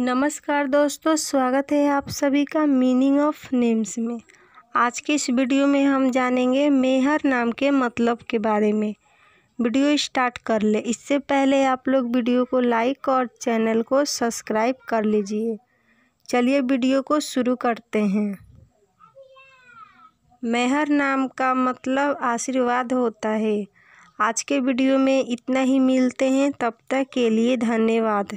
नमस्कार दोस्तों स्वागत है आप सभी का मीनिंग ऑफ नेम्स में आज के इस वीडियो में हम जानेंगे मेहर नाम के मतलब के बारे में वीडियो स्टार्ट कर ले इससे पहले आप लोग वीडियो को लाइक और चैनल को सब्सक्राइब कर लीजिए चलिए वीडियो को शुरू करते हैं मेहर नाम का मतलब आशीर्वाद होता है आज के वीडियो में इतना ही मिलते हैं तब तक के लिए धन्यवाद